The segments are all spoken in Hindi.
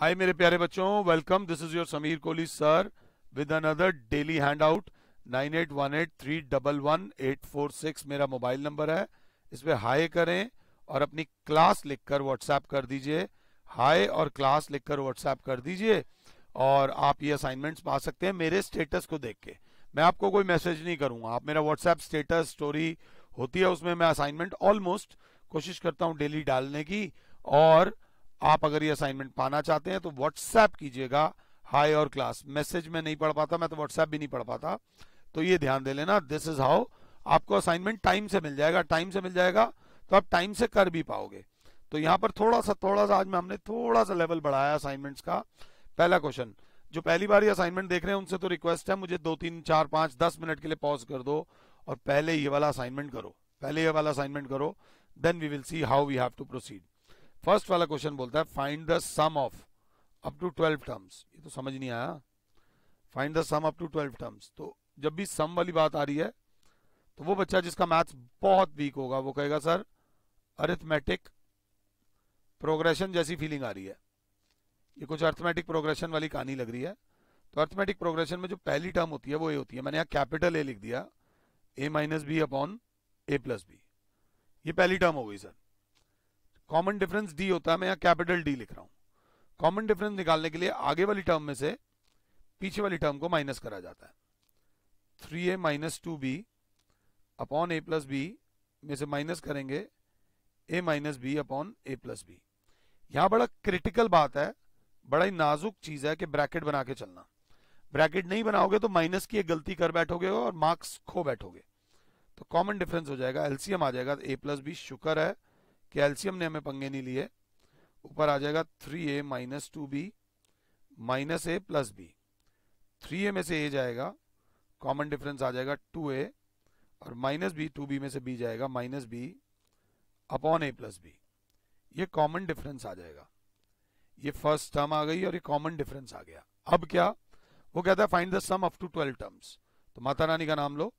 हाय मेरे प्यारे बच्चों welcome this is your Sameer Kohli sir with another daily handout nine eight one eight three double one eight four six मेरा मोबाइल नंबर है इस पर हाय करें और अपनी क्लास लिखकर व्हाट्सएप कर दीजिए हाय और क्लास लिखकर व्हाट्सएप कर दीजिए और आप ये असाइनमेंट्स पा सकते हैं मेरे स्टेटस को देख के मैं आपको कोई मैसेज नहीं करूंगा आप मेरा व्हाट्सएप स्टेटस स्टोरी होती है उसमें मैं असाइनमेंट ऑलमोस्ट कोशिश करता हूँ डेली डालने की और आप अगर ये असाइनमेंट पाना चाहते हैं तो व्हाट्सएप कीजिएगा हाई और क्लास मैसेज में नहीं पढ़ पाता मैं तो व्हाट्सएप भी नहीं पढ़ पाता तो ये ध्यान दे लेना दिस इज हाउ आपको असाइनमेंट टाइम से मिल जाएगा टाइम से मिल जाएगा तो आप टाइम से कर भी पाओगे तो यहाँ पर थोड़ा सा थोड़ा सा आज में हमने थोड़ा सा लेवल बढ़ाया असाइनमेंट्स का पहला क्वेश्चन जो पहली बार ये असाइनमेंट देख रहे हैं उनसे तो रिक्वेस्ट है मुझे दो तीन चार पांच दस मिनट के लिए पॉज कर दो और पहले ये वाला असाइनमेंट करो पहले ये वाला असाइनमेंट करो then we will see how we have to proceed first वाला क्वेश्चन बोलता है find the sum of up to twelve terms ये तो समझ नहीं आया find the sum up to twelve terms तो जब भी सम वाली बात आ रही है तो वो बच्चा जिसका मैथ्स बहुत वीक होगा वो कहेगा सर अरिथमेटिक प्रोग्रेशन जैसी फीलिंग आ रही है ये कुछ अर्थमेटिक प्रोग्रेशन वाली कहानी लग रही है तो अर्थमेटिक प्रोग्रेशन में जो पहली टर्म होती है वो ए होती है मैंने यहाँ कैपिटल ए लिख दिया A minus B upon A plus B ये पहली टर्म हो गई सर कॉमन डिफरेंस डी होता है मैं यहाँ कैपिटल डी लिख रहा हूँ कॉमन डिफरेंस निकालने के लिए आगे वाली टर्म में से पीछे वाली टर्म को माइनस करा जाता है three A minus two B upon A plus B में से माइनस करेंगे A minus B upon A plus B यहाँ बड़ा क्रिटिकल बात है बड़ा ही नाजुक चीज है कि ब्रैकेट बना के चलना ब्रैकेट नहीं बनाओगे तो माइनस की एक गलती कर बैठोगे और मार्क्स खो बैठोगे तो कॉमन डिफरेंस हो जाएगा एलसीएम आ जाएगा ए प्लस बी शुक्र है कैल्शियम ने हमें पंगे नहीं लिए ऊपर आ जाएगा three A minus two B minus A plus B three A में से ए जाएगा कॉमन डिफरेंस आ जाएगा टू ए और माइनस बी टू बी में से बी जाएगा minus B upon A plus B ये कॉमन डिफरेंस आ जाएगा ये फर्स्ट टर्म आ गई और ये कॉमन डिफरेंस आ गया अब क्या वो कहता है find the sum up to twelve terms तो माता रानी का नाम लो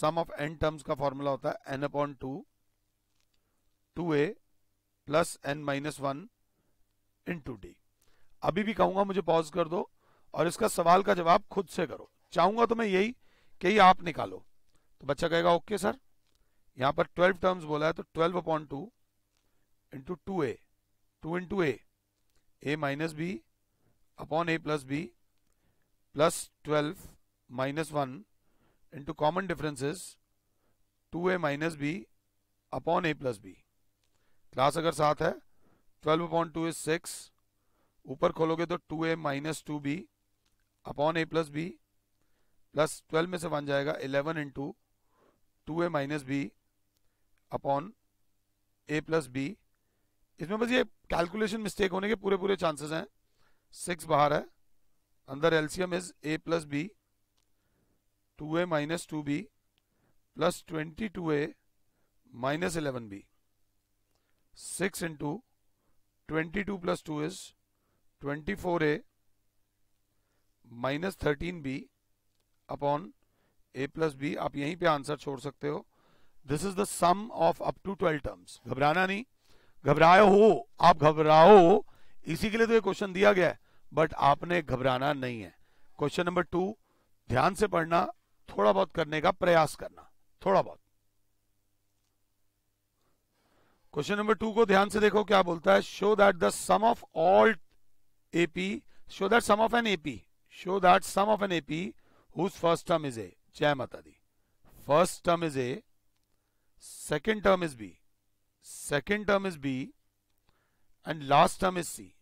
सम ऑफ एन टर्म्स का फॉर्मूला होता है n upon two two A plus n minus one into d अभी भी कहूंगा मुझे पॉज कर दो और इसका सवाल का जवाब खुद से करो चाहूंगा तो मैं यही कि आप निकालो तो बच्चा कहेगा ओके सर यहां पर ट्वेल्व टर्म्स बोला है तो twelve upon two into two A two into A A minus B upon A plus B plus twelve minus one into common differences two A minus B upon A plus B class अगर सात है twelve upon two is six ऊपर खोलोगे तो two A minus two B upon A plus B plus twelve में से बन जाएगा eleven into two A minus B upon A plus B इसमें बस ये कैलकुलेशन मिस्टेक होने के पूरे पूरे चांसेस हैं सिक्स बाहर है अंदर LCM is A plus B two A minus two B plus twenty two A minus eleven B two into two plus twenty is A minus thirteen B upon A plus B आप यहीं पे आंसर छोड़ सकते हो this is the sum of up to twelve terms घबराना नहीं घबराए हो आप घबराओ इसी के लिए तो ये क्वेश्चन दिया गया है बट आपने घबराना नहीं है क्वेश्चन नंबर टू ध्यान से पढ़ना थोड़ा बहुत करने का प्रयास करना थोड़ा बहुत क्वेश्चन नंबर टू को ध्यान से देखो क्या बोलता है show that the sum of all AP show that sum of an AP show that sum of an AP first term is A जय माता दी first term is A second term is B second term is B and last term is C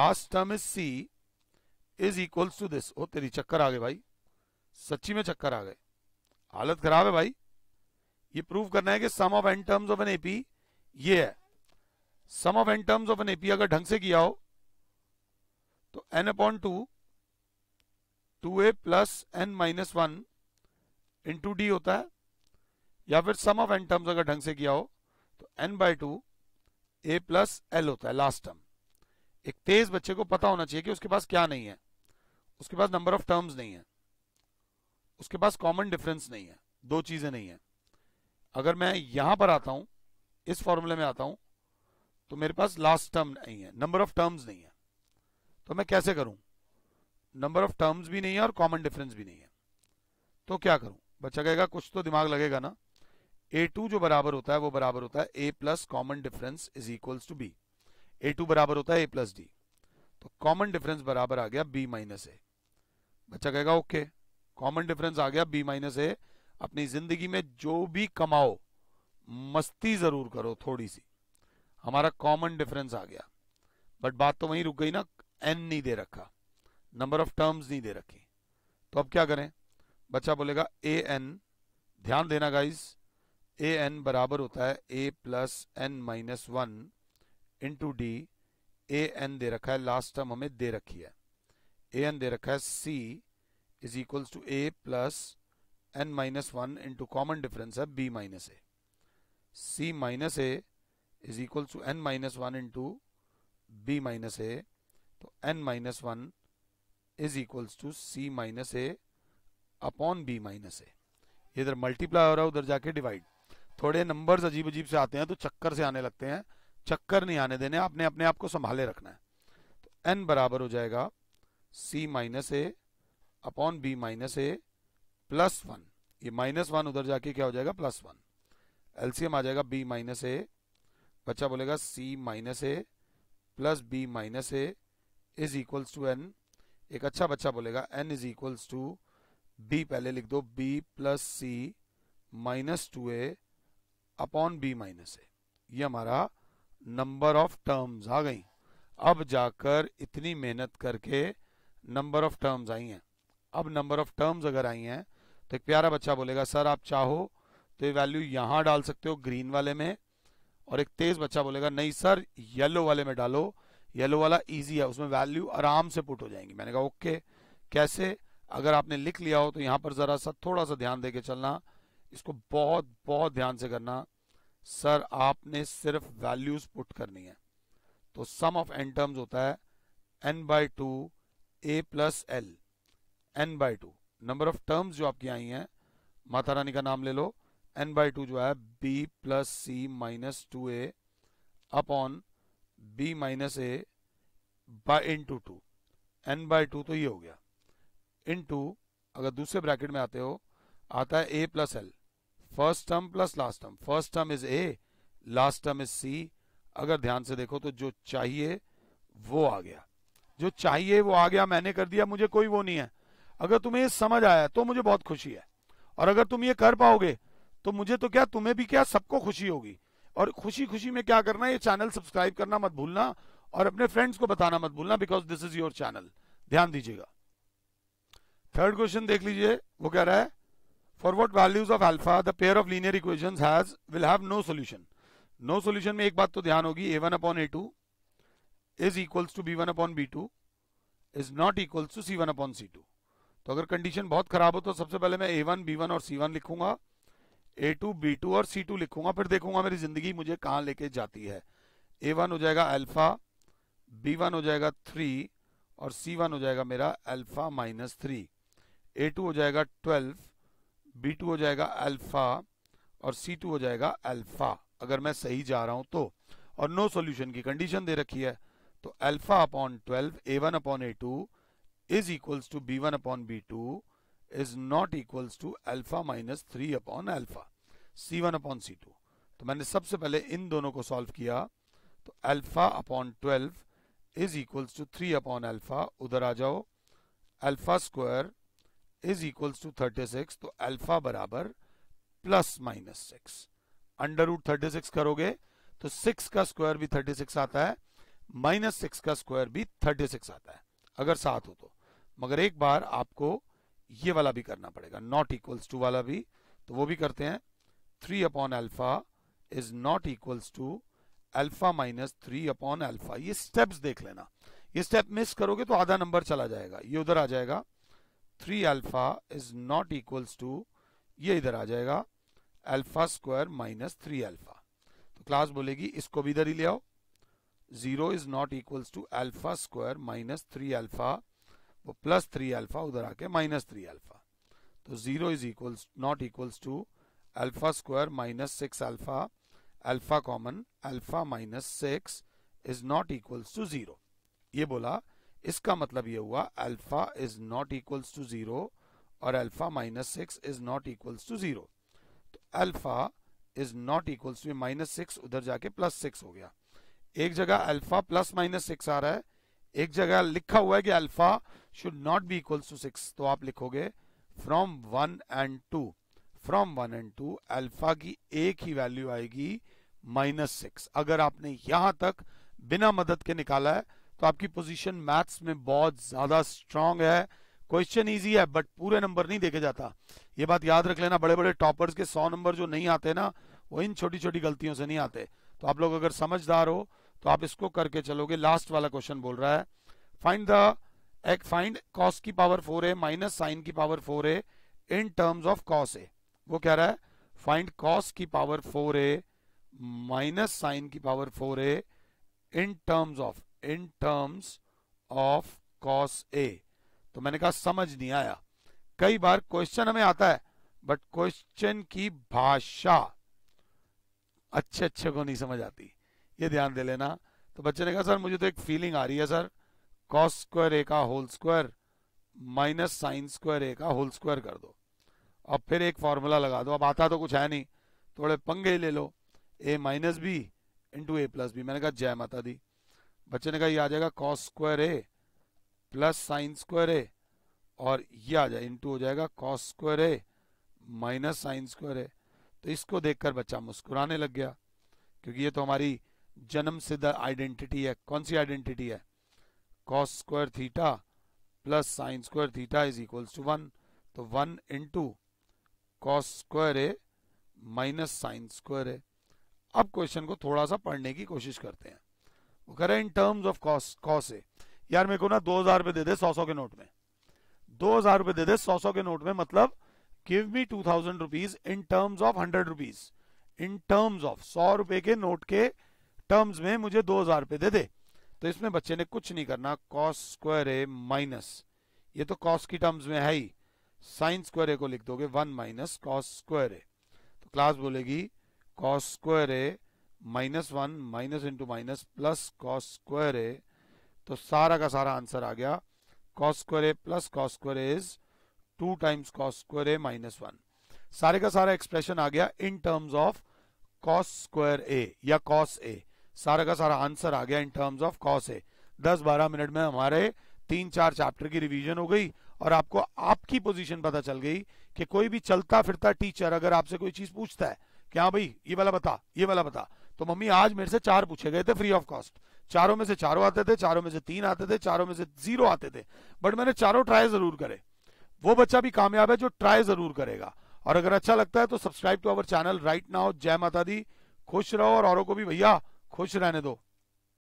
last term is C is equal to this ओ तेरी चक्कर आ गए भाई सच्ची में चक्कर आ गए हालत खराब है भाई ये प्रूव करना है कि sum of n terms of an AP ये है sum of n terms of an AP अगर ढंग से किया हो तो n upon two two A plus n minus one into d होता है या फिर सम ऑफ एन टर्म्स अगर ढंग से किया हो तो n by two A plus L होता है लास्ट टर्म एक तेज बच्चे को पता होना चाहिए कि उसके पास क्या नहीं है उसके पास नंबर ऑफ टर्म्स नहीं है उसके पास कॉमन डिफरेंस नहीं है दो चीजें नहीं है अगर मैं यहां पर आता हूं इस फॉर्मूले में आता हूं तो मेरे पास लास्ट टर्म नहीं है नंबर ऑफ टर्म्स नहीं है तो मैं कैसे करूं नंबर ऑफ टर्म्स भी नहीं है और कॉमन डिफरेंस भी नहीं है तो क्या करूं बच्चा कहेगा कुछ तो दिमाग लगेगा ना ए टू जो बराबर होता है वो बराबर होता है A plus common difference is equal to B A two बराबर होता है ए प्लस डी तो कॉमन डिफरेंस बराबर आ गया बी माइनस ए बच्चा कहेगा ओके कॉमन डिफरेंस आ गया बी माइनस ए अपनी जिंदगी में जो भी कमाओ मस्ती जरूर करो थोड़ी सी हमारा कॉमन डिफरेंस आ गया बट बात तो वहीं रुक गई ना एन नहीं दे रखा नंबर ऑफ टर्म्स नहीं दे रखी तो अब क्या करें बच्चा बोलेगा ए एन ध्यान देना गाइस ए एन बराबर होता है A plus n minus one into D A n दे रखा है लास्ट टर्म हमें दे रखी है ए एन दे रखा है C is equals to A plus n minus one into common difference है B minus A c minus A is equal to n minus one into B minus A तो n minus one is equals to C minus A upon B minus A इधर मल्टीप्लाई हो रहा है उधर जाके डिवाइड थोड़े नंबर्स अजीब अजीब से आते हैं तो चक्कर से आने लगते हैं चक्कर नहीं आने देने आपने अपने आप को संभाले रखना है तो एन बराबर हो जाएगा C minus A upon B minus A plus one ये माइनस वन उधर जाके क्या हो जाएगा प्लस वन एलसीएम आ जाएगा बी माइनस ए बच्चा बोलेगा C minus A plus B minus A is equals to n एक अच्छा बच्चा बोलेगा n is equals to B पहले लिख दो B plus C minus two A upon B minus A ये हमारा नंबर ऑफ टर्म्स आ गई अब जाकर इतनी मेहनत करके नंबर ऑफ टर्म्स आई हैं अब नंबर ऑफ टर्म्स अगर आई हैं तो एक प्यारा बच्चा बोलेगा सर आप चाहो तो ये वैल्यू यहां डाल सकते हो ग्रीन वाले में और एक तेज बच्चा बोलेगा नहीं सर येलो वाले में डालो येलो वाला इजी है उसमें वैल्यू आराम से पुट हो जाएंगी मैंने कहा ओके कैसे अगर आपने लिख लिया हो तो यहां पर जरा सा थोड़ा सा ध्यान देके चलना इसको बहुत बहुत ध्यान से करना सर आपने सिर्फ वैल्यूज पुट करनी है तो सम ऑफ एन टर्म्स होता है n by two A plus L n by two number of terms जो आपकी आई हैं माता रानी का नाम ले लो एन बाई टू जो है B plus C minus two A upon B minus A by into two n by two तो ये हो गया इन टू अगर दूसरे ब्रैकेट में आते हो आता है A plus L first term plus last term first term is A last term is C अगर ध्यान से देखो तो जो चाहिए वो आ गया जो चाहिए वो आ गया मैंने कर दिया मुझे कोई वो नहीं है अगर तुम्हें ये समझ आया तो मुझे बहुत खुशी है और अगर तुम ये कर पाओगे तो मुझे तो क्या तुम्हें भी क्या सबको खुशी होगी और खुशी खुशी में क्या करना ये चैनल सब्सक्राइब करना मत भूलना और अपने फ्रेंड्स को बताना मत भूलना because this is your channel ध्यान दीजिएगा थर्ड क्वेश्चन देख लीजिए वो कह रहा है for what values of alpha the pair of linear equation has will have no solution no solution में एक बात तो ध्यान होगी A one upon A two is equals to B one upon B two is not equals to C one upon C two तो अगर कंडीशन बहुत खराब हो तो सबसे पहले मैं ए वन बी वन और सी वन लिखूंगा ए टू बी टू और सी टू लिखूंगा फिर देखूंगा मेरी जिंदगी मुझे कहा लेके जाती है ए वन हो जाएगा अल्फा बी वन हो जाएगा थ्री और सी वन हो जाएगा मेरा alpha minus three A two हो जाएगा ट्वेल्व बी टू हो जाएगा अल्फा और सी टू हो जाएगा अल्फा अगर मैं सही जा रहा हूं तो और नो सोल्यूशन की कंडीशन दे रखी है तो alpha upon twelve A one upon A two is equals to B one upon B two is not equals to alpha minus three upon alpha C one upon C two तो मैंने सबसे पहले इन दोनों को सॉल्व किया तो alpha upon twelve is equals to three upon alpha उधर आ जाओ alpha square is equals to thirty six तो अल्फा बराबर plus minus six under root thirty six करोगे तो सिक्स का स्क्वायर भी थर्टी सिक्स आता है माइनस सिक्स का स्क्वायर भी थर्टी सिक्स आता है अगर सात हो तो मगर एक बार आपको ये वाला भी करना पड़ेगा नॉट इक्वल्स टू वाला भी तो वो भी करते हैं three upon alpha is not equals to alpha minus three upon alpha ये स्टेप्स देख लेना ये स्टेप मिस करोगे तो आधा नंबर चला जाएगा ये उधर आ जाएगा three alpha is not equals to ये इधर आ जाएगा alpha square minus three alpha तो क्लास बोलेगी इसको भी इधर ही ले आओ zero is not equals to alpha square minus three alpha वो प्लस थ्री अल्फा उधर आके माइनस थ्री अल्फा तो zero is equals not equals to alpha square minus six alpha alpha common alpha minus six is not equals to zero ये बोला इसका मतलब ये हुआ alpha is not equals to zero और alpha minus six is not equals to zero तो alpha is not equals to minus six उधर जाके प्लस सिक्स हो गया एक जगह अल्फा प्लस माइनस सिक्स आ रहा है एक जगह लिखा हुआ है कि alpha should not be equal to six तो आप लिखोगे from one and two from one and two alpha की एक ही वैल्यू आएगी माइनस सिक्स अगर आपने यहां तक बिना मदद के निकाला है तो आपकी पोजीशन मैथ्स में बहुत ज्यादा स्ट्रांग है क्वेश्चन इजी है बट पूरे नंबर नहीं देखे जाता ये बात याद रख लेना बड़े बड़े टॉपर्स के सौ नंबर जो नहीं आते ना वो इन छोटी छोटी गलतियों से नहीं आते तो आप लोग अगर समझदार हो तो आप इसको करके चलोगे लास्ट वाला क्वेश्चन बोल रहा है फाइंड द एक फाइंड कॉस की power four A minus sine की power four A in terms of cos A वो कह रहा है फाइंड कॉस की power four A minus sine की power four A in terms of in terms of cos A तो मैंने कहा समझ नहीं आया कई बार क्वेश्चन हमें आता है बट क्वेश्चन की भाषा अच्छे अच्छे को नहीं समझ आती ये ध्यान दे लेना तो बच्चे ने कहा सर मुझे तो एक फीलिंग आ रही है सर कॉस स्क्वायर ए का whole square minus sine square A का होल स्क्वायर कर दो अब फिर एक फॉर्मूला लगा दो अब आता तो कुछ है नहीं थोड़े पंगे ही ले लो A minus B into A plus B मैंने कहा जय माता दी बच्चे ने कहा ये आ जाएगा cos square A plus sine square A और ये आ जाए इंटू हो जाएगा cos square A minus sine square A तो इसको देखकर बच्चा मुस्कुराने लग गया क्योंकि ये तो हमारी जन्म सिद्ध आइडेंटिटी है कौन सी आइडेंटिटी है cos square theta plus sine square theta is equals to one तो one into cos square A minus sine square A अब क्वेश्चन को थोड़ा सा पढ़ने की कोशिश करते हैं वो कह रहे हैं in terms of cos cos A यार मेरे को ना दो हजार रुपए दे दे सौ सौ के नोट में दो हजार रुपए दे दे सौ सौ के नोट में मतलब give me two thousand rupees in terms of hundred rupees in terms of सौ रुपए के नोट के टर्म्स में मुझे दो हजार रुपए दे दे तो इसमें बच्चे ने कुछ नहीं करना कॉस स्क्वायर ए माइनस ये तो कॉस की टर्म्स में है ही साइन स्क्वायर ए को लिख दोगे one minus cos square A तो क्लास बोलेगी cos square A minus one minus into minus plus cos square A तो सारा का सारा आंसर आ गया cos square A plus cos square A is two times cos square A minus one सारे का सारा एक्सप्रेशन आ गया in terms of cos square A या कॉस ए सारा का सारा आंसर आ गया इन टर्म्स ऑफ कॉस है दस बारह मिनट में हमारे तीन चार चैप्टर की रिवीजन हो गई और आपको आपकी पोजीशन पता चल गई कि कोई भी चलता फिरता टीचर अगर आपसे कोई चीज पूछता है कि हाँ भाई ये वाला बता ये वाला बता तो मम्मी आज मेरे से चार पूछे गए थे फ्री ऑफ कॉस्ट चारों में से चारों आते थे चारों में से तीन आते थे चारों में से जीरो आते थे बट मैंने चारों ट्राई जरूर करे वो बच्चा भी कामयाब है जो ट्राई जरूर करेगा और अगर अच्छा लगता है तो subscribe to our channel right now जय माता दी खुश रहो और औरों को भी भैया खुश रहने दो